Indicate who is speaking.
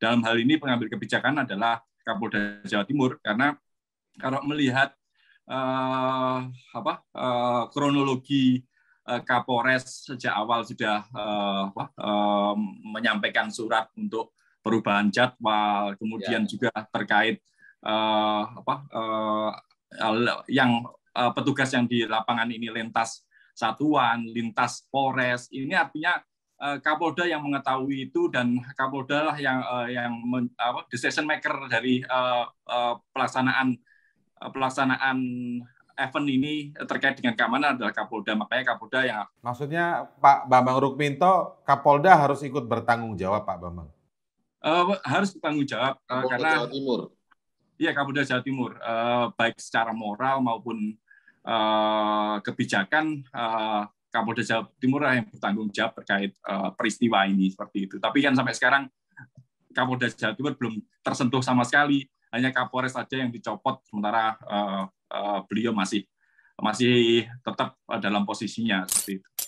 Speaker 1: Dalam hal ini pengambil kebijakan adalah Kapolda Jawa Timur karena kalau melihat uh, apa uh, kronologi uh, Kapolres sejak awal sudah uh, apa, menyampaikan surat untuk perubahan jadwal, kemudian ya. juga terkait uh, apa uh, yang uh, petugas yang di lapangan ini lintas satuan, lintas polres. Ini artinya Eh, Kapolda yang mengetahui itu dan Kapolda lah yang eh, yang men, apa, decision maker dari eh, pelaksanaan pelaksanaan event ini terkait dengan keamanan adalah Kapolda. Makanya Kapolda yang
Speaker 2: maksudnya Pak Bambang Rukminto, Kapolda harus ikut bertanggung jawab Pak Bambang.
Speaker 1: Uh, harus bertanggung jawab Kapolda karena Jawa Timur. Iya Kapolda Jawa Timur, uh, baik secara moral maupun uh, kebijakan uh, Kapolda Jawa Timur yang bertanggung jawab terkait eh, peristiwa ini seperti itu. Tapi kan sampai sekarang Kapolda Jawa Timur belum tersentuh sama sekali, hanya Kapolres saja yang dicopot sementara eh, eh, beliau masih masih tetap dalam posisinya seperti itu.